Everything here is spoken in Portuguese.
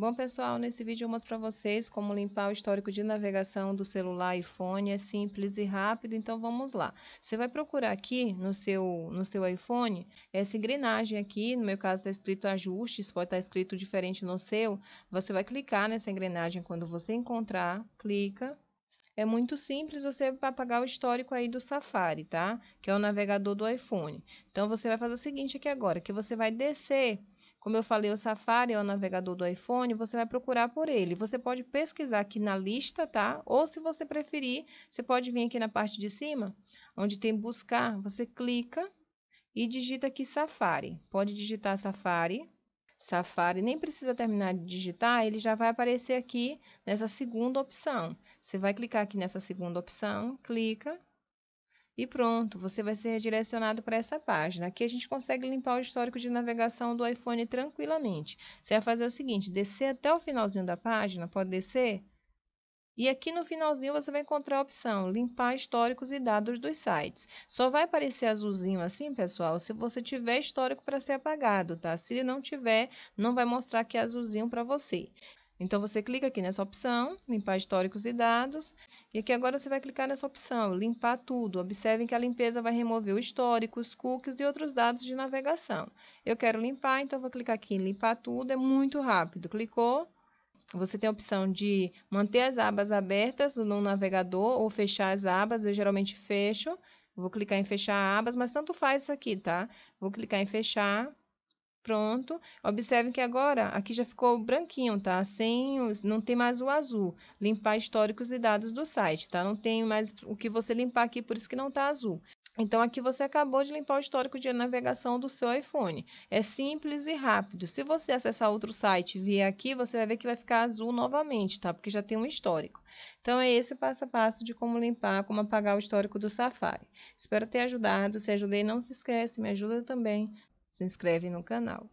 Bom, pessoal, nesse vídeo eu mostro para vocês como limpar o histórico de navegação do celular iPhone. É simples e rápido, então vamos lá. Você vai procurar aqui no seu, no seu iPhone essa engrenagem aqui, no meu caso está escrito ajustes, pode estar tá escrito diferente no seu. Você vai clicar nessa engrenagem quando você encontrar, clica, é muito simples você apagar o histórico aí do Safari, tá? Que é o navegador do iPhone. Então, você vai fazer o seguinte aqui agora, que você vai descer como eu falei, o Safari é o navegador do iPhone, você vai procurar por ele. Você pode pesquisar aqui na lista, tá? Ou se você preferir, você pode vir aqui na parte de cima, onde tem buscar, você clica e digita aqui Safari. Pode digitar Safari. Safari, nem precisa terminar de digitar, ele já vai aparecer aqui nessa segunda opção. Você vai clicar aqui nessa segunda opção, clica e pronto, você vai ser redirecionado para essa página. Aqui a gente consegue limpar o histórico de navegação do iPhone tranquilamente. Você vai fazer o seguinte, descer até o finalzinho da página, pode descer? E aqui no finalzinho você vai encontrar a opção limpar históricos e dados dos sites. Só vai aparecer azulzinho assim, pessoal, se você tiver histórico para ser apagado, tá? Se ele não tiver, não vai mostrar aqui azulzinho para você. Então, você clica aqui nessa opção, limpar históricos e dados, e aqui agora você vai clicar nessa opção, limpar tudo. Observem que a limpeza vai remover o histórico, os cookies e outros dados de navegação. Eu quero limpar, então vou clicar aqui em limpar tudo, é muito rápido. Clicou, você tem a opção de manter as abas abertas no navegador ou fechar as abas. Eu geralmente fecho. Vou clicar em fechar abas, mas tanto faz isso aqui, tá? Vou clicar em fechar. Pronto. Observe que agora aqui já ficou branquinho, tá? Sem os, não tem mais o azul. Limpar históricos e dados do site, tá? Não tem mais o que você limpar aqui, por isso que não tá azul. Então, aqui você acabou de limpar o histórico de navegação do seu iPhone. É simples e rápido. Se você acessar outro site e vier aqui, você vai ver que vai ficar azul novamente, tá? Porque já tem um histórico. Então, é esse passo a passo de como limpar, como apagar o histórico do Safari. Espero ter ajudado. Se ajudei, não se esquece, me ajuda também. Se inscreve no canal.